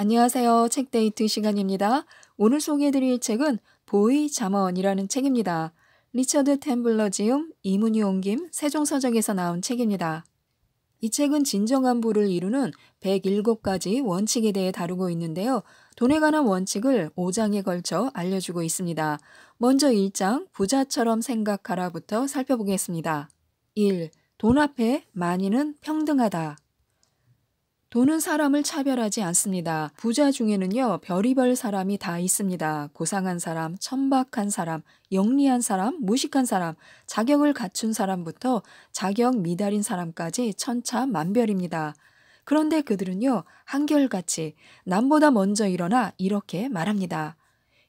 안녕하세요. 책데이트 시간입니다. 오늘 소개해드릴 책은 보이 잠언이라는 책입니다. 리처드 템블러지움, 이문희 옹김, 세종서적에서 나온 책입니다. 이 책은 진정한 부를 이루는 107가지 원칙에 대해 다루고 있는데요. 돈에 관한 원칙을 5장에 걸쳐 알려주고 있습니다. 먼저 1장 부자처럼 생각하라부터 살펴보겠습니다. 1. 돈 앞에 만인은 평등하다. 돈은 사람을 차별하지 않습니다. 부자 중에는요, 별이별 사람이 다 있습니다. 고상한 사람, 천박한 사람, 영리한 사람, 무식한 사람, 자격을 갖춘 사람부터 자격 미달인 사람까지 천차만별입니다. 그런데 그들은요, 한결같이 남보다 먼저 일어나 이렇게 말합니다.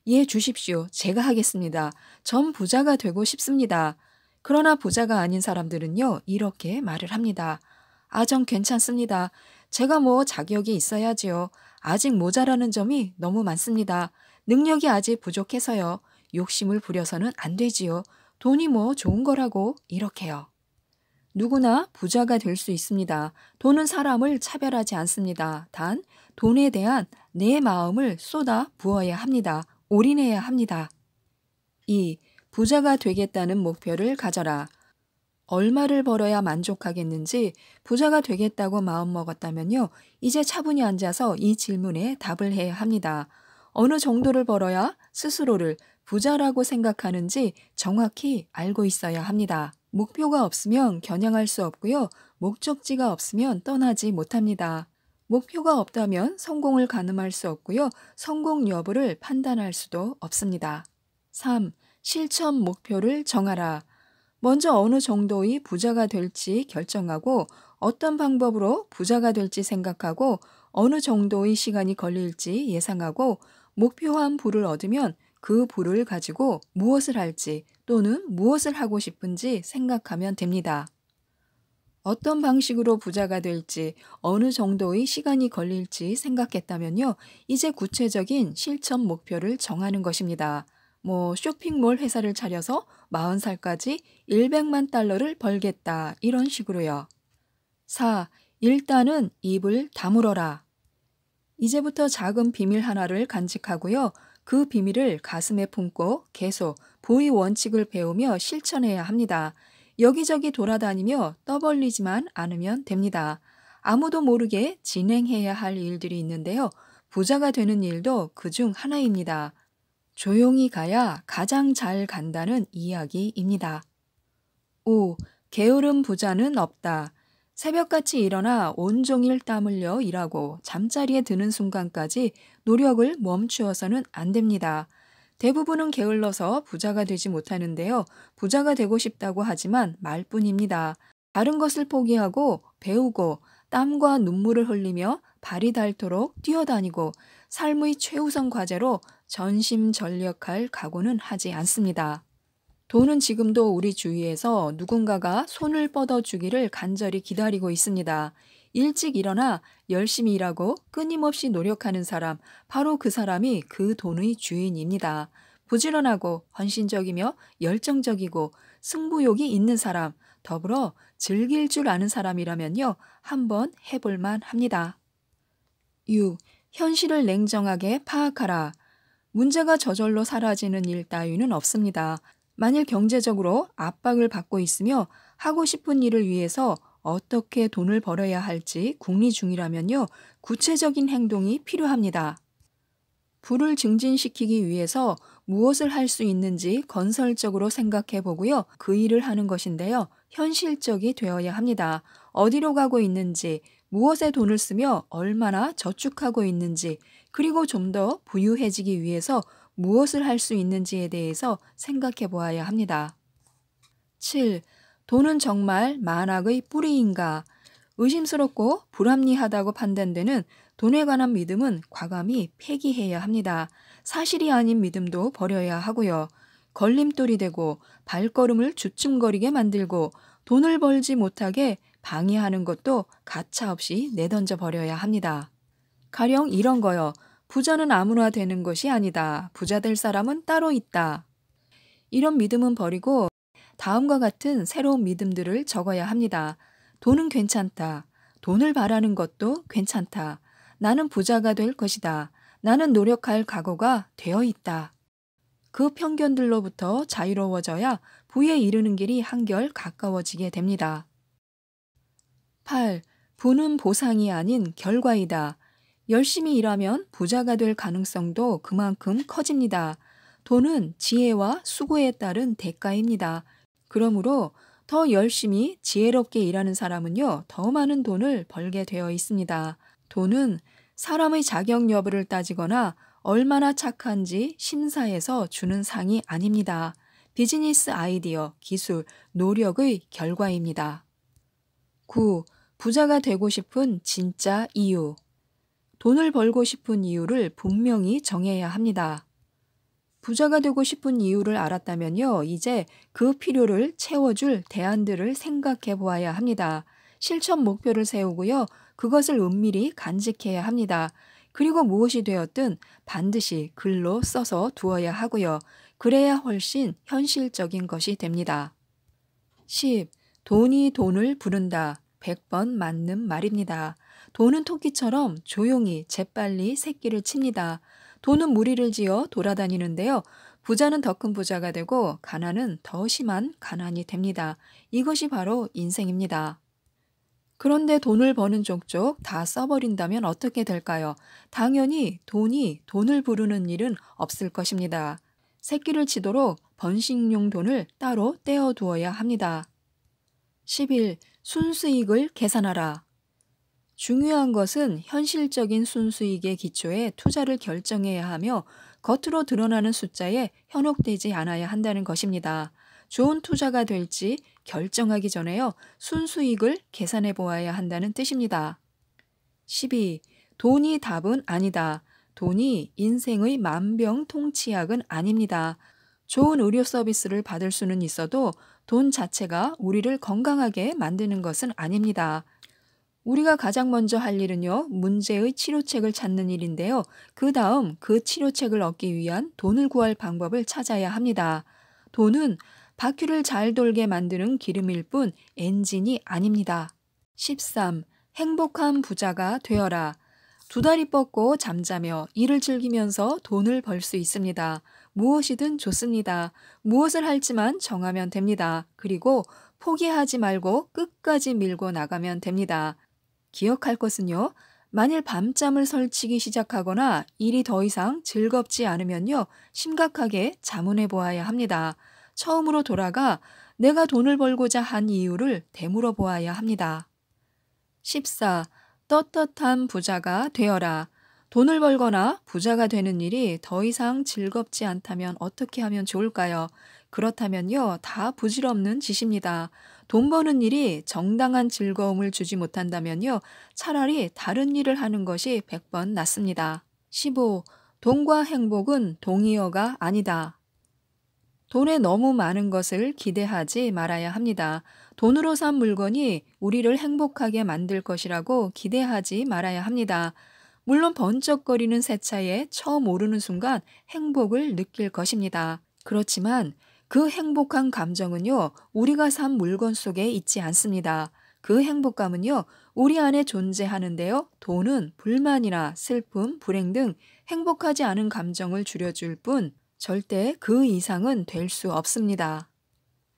예, 주십시오. 제가 하겠습니다. 전 부자가 되고 싶습니다. 그러나 부자가 아닌 사람들은요, 이렇게 말을 합니다. 아, 전 괜찮습니다. 제가 뭐 자격이 있어야지요. 아직 모자라는 점이 너무 많습니다. 능력이 아직 부족해서요. 욕심을 부려서는 안 되지요. 돈이 뭐 좋은 거라고 이렇게요. 누구나 부자가 될 수 있습니다. 돈은 사람을 차별하지 않습니다. 단 돈에 대한 내 마음을 쏟아 부어야 합니다. 올인해야 합니다. 2. 부자가 되겠다는 목표를 가져라. 얼마를 벌어야 만족하겠는지 부자가 되겠다고 마음먹었다면요. 이제 차분히 앉아서 이 질문에 답을 해야 합니다. 어느 정도를 벌어야 스스로를 부자라고 생각하는지 정확히 알고 있어야 합니다. 목표가 없으면 겨냥할 수 없고요. 목적지가 없으면 떠나지 못합니다. 목표가 없다면 성공을 가늠할 수 없고요. 성공 여부를 판단할 수도 없습니다. 3. 실천 목표를 정하라. 먼저 어느 정도의 부자가 될지 결정하고 어떤 방법으로 부자가 될지 생각하고 어느 정도의 시간이 걸릴지 예상하고 목표한 부를 얻으면 그 부를 가지고 무엇을 할지 또는 무엇을 하고 싶은지 생각하면 됩니다. 어떤 방식으로 부자가 될지 어느 정도의 시간이 걸릴지 생각했다면요. 이제 구체적인 실천 목표를 정하는 것입니다. 뭐 쇼핑몰 회사를 차려서 40살까지 100만 달러를 벌겠다 이런 식으로요. 4. 일단은 입을 다물어라. 이제부터 작은 비밀 하나를 간직하고요. 그 비밀을 가슴에 품고 계속 보이 원칙을 배우며 실천해야 합니다. 여기저기 돌아다니며 떠벌리지만 않으면 됩니다. 아무도 모르게 진행해야 할 일들이 있는데요. 부자가 되는 일도 그 중 하나입니다. 조용히 가야 가장 잘 간다는 이야기입니다. 5. 게으름 부자는 없다. 새벽같이 일어나 온종일 땀 흘려 일하고 잠자리에 드는 순간까지 노력을 멈추어서는 안 됩니다. 대부분은 게을러서 부자가 되지 못하는데요. 부자가 되고 싶다고 하지만 말뿐입니다. 다른 것을 포기하고 배우고 땀과 눈물을 흘리며 발이 닳도록 뛰어다니고 삶의 최우선 과제로 전심전력할 각오는 하지 않습니다. 돈은 지금도 우리 주위에서 누군가가 손을 뻗어주기를 간절히 기다리고 있습니다. 일찍 일어나 열심히 일하고 끊임없이 노력하는 사람, 바로 그 사람이 그 돈의 주인입니다. 부지런하고 헌신적이며 열정적이고 승부욕이 있는 사람, 더불어 즐길 줄 아는 사람이라면요, 한번 해볼만 합니다. 6. 현실을 냉정하게 파악하라. 문제가 저절로 사라지는 일 따위는 없습니다. 만일 경제적으로 압박을 받고 있으며 하고 싶은 일을 위해서 어떻게 돈을 벌어야 할지 궁리 중이라면요, 구체적인 행동이 필요합니다. 불을 증진시키기 위해서 무엇을 할 수 있는지 건설적으로 생각해 보고요. 그 일을 하는 것인데요. 현실적이 되어야 합니다. 어디로 가고 있는지, 무엇에 돈을 쓰며 얼마나 저축하고 있는지, 그리고 좀 더 부유해지기 위해서 무엇을 할 수 있는지에 대해서 생각해 보아야 합니다. 7. 돈은 정말 만악의 뿌리인가? 의심스럽고 불합리하다고 판단되는 돈에 관한 믿음은 과감히 폐기해야 합니다. 사실이 아닌 믿음도 버려야 하고요. 걸림돌이 되고 발걸음을 주춤거리게 만들고 돈을 벌지 못하게 방해하는 것도 가차없이 내던져 버려야 합니다. 가령 이런 거요. 부자는 아무나 되는 것이 아니다. 부자 될 사람은 따로 있다. 이런 믿음은 버리고 다음과 같은 새로운 믿음들을 적어야 합니다. 돈은 괜찮다. 돈을 바라는 것도 괜찮다. 나는 부자가 될 것이다. 나는 노력할 각오가 되어 있다. 그 편견들로부터 자유로워져야 부에 이르는 길이 한결 가까워지게 됩니다. 8. 부는 보상이 아닌 결과이다. 열심히 일하면 부자가 될 가능성도 그만큼 커집니다. 돈은 지혜와 수고에 따른 대가입니다. 그러므로 더 열심히 지혜롭게 일하는 사람은요, 더 많은 돈을 벌게 되어 있습니다. 돈은 사람의 자격 여부를 따지거나 얼마나 착한지 심사해서 주는 상이 아닙니다. 비즈니스 아이디어, 기술, 노력의 결과입니다. 9. 부자가 되고 싶은 진짜 이유. 돈을 벌고 싶은 이유를 분명히 정해야 합니다. 부자가 되고 싶은 이유를 알았다면요, 이제 그 필요를 채워줄 대안들을 생각해 보아야 합니다. 실천 목표를 세우고요, 그것을 은밀히 간직해야 합니다. 그리고 무엇이 되었든 반드시 글로 써서 두어야 하고요. 그래야 훨씬 현실적인 것이 됩니다. 10. 돈이 돈을 부른다. 100번 맞는 말입니다. 도는 토끼처럼 조용히 재빨리 새끼를 칩니다. 도는 무리를 지어 돌아다니는데요. 부자는 더 큰 부자가 되고 가난은 더 심한 가난이 됩니다. 이것이 바로 인생입니다. 그런데 돈을 버는 쪽쪽 다 써버린다면 어떻게 될까요? 당연히 돈이 돈을 부르는 일은 없을 것입니다. 새끼를 치도록 번식용 돈을 따로 떼어두어야 합니다. 10일 순수익을 계산하라. 중요한 것은 현실적인 순수익의 기초에 투자를 결정해야 하며 겉으로 드러나는 숫자에 현혹되지 않아야 한다는 것입니다. 좋은 투자가 될지 결정하기 전에요. 순수익을 계산해 보아야 한다는 뜻입니다. 12. 돈이 답은 아니다. 돈이 인생의 만병통치약은 아닙니다. 좋은 의료 서비스를 받을 수는 있어도 돈 자체가 우리를 건강하게 만드는 것은 아닙니다. 우리가 가장 먼저 할 일은요, 문제의 치료책을 찾는 일인데요. 그 다음 그 치료책을 얻기 위한 돈을 구할 방법을 찾아야 합니다. 돈은 바퀴를 잘 돌게 만드는 기름일 뿐 엔진이 아닙니다. 13. 행복한 부자가 되어라. 두 다리 뻗고 잠자며 일을 즐기면서 돈을 벌 수 있습니다. 무엇이든 좋습니다. 무엇을 할지만 정하면 됩니다. 그리고 포기하지 말고 끝까지 밀고 나가면 됩니다. 기억할 것은요. 만일 밤잠을 설치기 시작하거나 일이 더 이상 즐겁지 않으면요. 심각하게 자문해 보아야 합니다. 처음으로 돌아가 내가 돈을 벌고자 한 이유를 되물어 보아야 합니다. 14. 떳떳한 부자가 되어라. 돈을 벌거나 부자가 되는 일이 더 이상 즐겁지 않다면 어떻게 하면 좋을까요? 그렇다면요, 다 부질없는 짓입니다. 돈 버는 일이 정당한 즐거움을 주지 못한다면요. 차라리 다른 일을 하는 것이 100번 낫습니다. 15. 돈과 행복은 동의어가 아니다. 돈에 너무 많은 것을 기대하지 말아야 합니다. 돈으로 산 물건이 우리를 행복하게 만들 것이라고 기대하지 말아야 합니다. 물론 번쩍거리는 새 차에 처음 오르는 순간 행복을 느낄 것입니다. 그렇지만 그 행복한 감정은요, 우리가 산 물건 속에 있지 않습니다. 그 행복감은요, 우리 안에 존재하는데요, 돈은 불만이나 슬픔, 불행 등 행복하지 않은 감정을 줄여줄 뿐 절대 그 이상은 될 수 없습니다.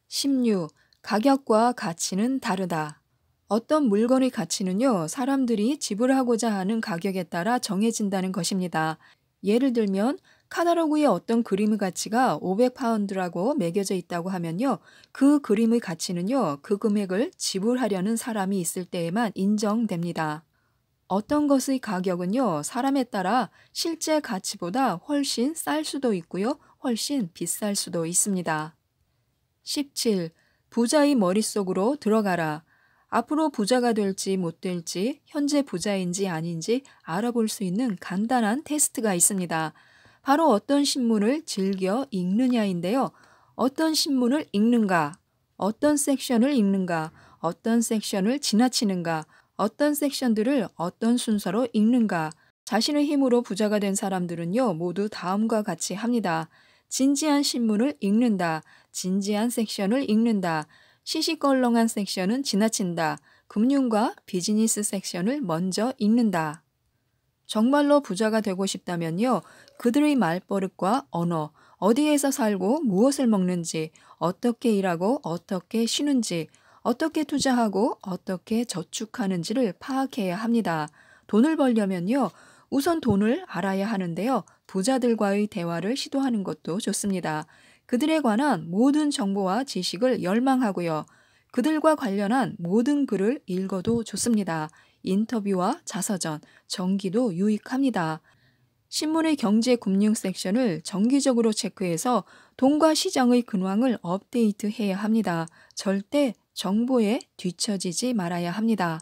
16. 가격과 가치는 다르다. 어떤 물건의 가치는요, 사람들이 지불하고자 하는 가격에 따라 정해진다는 것입니다. 예를 들면 카탈로그의 어떤 그림의 가치가 500파운드라고 매겨져 있다고 하면요. 그 그림의 가치는요. 그 금액을 지불하려는 사람이 있을 때에만 인정됩니다. 어떤 것의 가격은요. 사람에 따라 실제 가치보다 훨씬 쌀 수도 있고요. 훨씬 비쌀 수도 있습니다. 17. 부자의 머릿속으로 들어가라. 앞으로 부자가 될지 못 될지 현재 부자인지 아닌지 알아볼 수 있는 간단한 테스트가 있습니다. 바로 어떤 신문을 즐겨 읽느냐인데요. 어떤 신문을 읽는가, 어떤 섹션을 읽는가, 어떤 섹션을 지나치는가, 어떤 섹션들을 어떤 순서로 읽는가, 자신의 힘으로 부자가 된 사람들은요, 모두 다음과 같이 합니다. 진지한 신문을 읽는다, 진지한 섹션을 읽는다, 시시껄렁한 섹션은 지나친다, 금융과 비즈니스 섹션을 먼저 읽는다. 정말로 부자가 되고 싶다면요, 그들의 말버릇과 언어, 어디에서 살고 무엇을 먹는지, 어떻게 일하고 어떻게 쉬는지, 어떻게 투자하고 어떻게 저축하는지를 파악해야 합니다. 돈을 벌려면요. 우선 돈을 알아야 하는데요. 부자들과의 대화를 시도하는 것도 좋습니다. 그들에 관한 모든 정보와 지식을 열망하고요. 그들과 관련한 모든 글을 읽어도 좋습니다. 인터뷰와 자서전, 전기도 유익합니다. 신문의 경제 금융 섹션을 정기적으로 체크해서 돈과 시장의 근황을 업데이트해야 합니다. 절대 정보에 뒤처지지 말아야 합니다.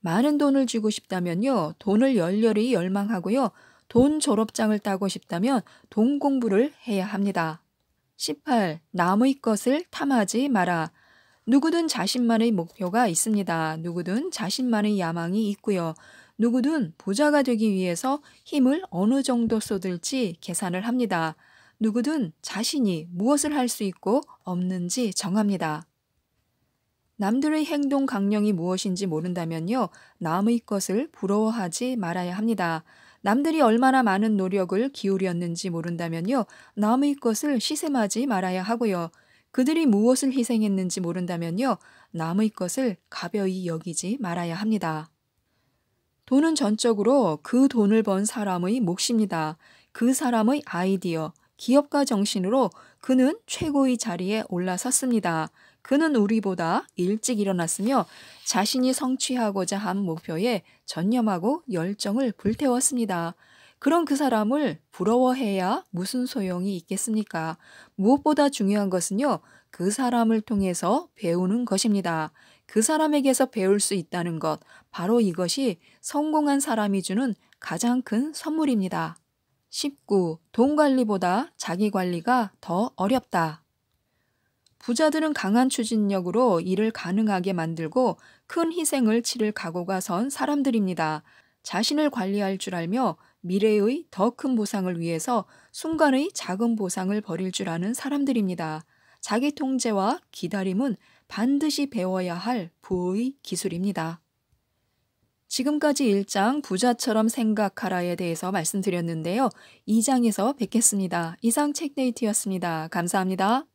많은 돈을 주고 싶다면요. 돈을 열렬히 열망하고요. 돈 졸업장을 따고 싶다면 돈 공부를 해야 합니다. 18. 남의 것을 탐하지 마라. 누구든 자신만의 목표가 있습니다. 누구든 자신만의 야망이 있고요. 누구든 보좌가 되기 위해서 힘을 어느 정도 쏟을지 계산을 합니다. 누구든 자신이 무엇을 할 수 있고 없는지 정합니다. 남들의 행동 강령이 무엇인지 모른다면요, 남의 것을 부러워하지 말아야 합니다. 남들이 얼마나 많은 노력을 기울였는지 모른다면요, 남의 것을 시샘하지 말아야 하고요. 그들이 무엇을 희생했는지 모른다면요, 남의 것을 가벼이 여기지 말아야 합니다. 돈은 전적으로 그 돈을 번 사람의 몫입니다. 그 사람의 아이디어, 기업가 정신으로 그는 최고의 자리에 올라섰습니다. 그는 우리보다 일찍 일어났으며 자신이 성취하고자 한 목표에 전념하고 열정을 불태웠습니다. 그런 그 사람을 부러워해야 무슨 소용이 있겠습니까? 무엇보다 중요한 것은요, 그 사람을 통해서 배우는 것입니다. 그 사람에게서 배울 수 있다는 것, 바로 이것이 성공한 사람이 주는 가장 큰 선물입니다. 19. 돈 관리보다 자기 관리가 더 어렵다. 부자들은 강한 추진력으로 일을 가능하게 만들고 큰 희생을 치를 각오가 선 사람들입니다. 자신을 관리할 줄 알며 미래의 더 큰 보상을 위해서 순간의 작은 보상을 버릴 줄 아는 사람들입니다. 자기 통제와 기다림은 반드시 배워야 할 부의 기술입니다. 지금까지 1장 부자처럼 생각하라에 대해서 말씀드렸는데요. 2장에서 뵙겠습니다. 이상 책데이트였습니다. 감사합니다.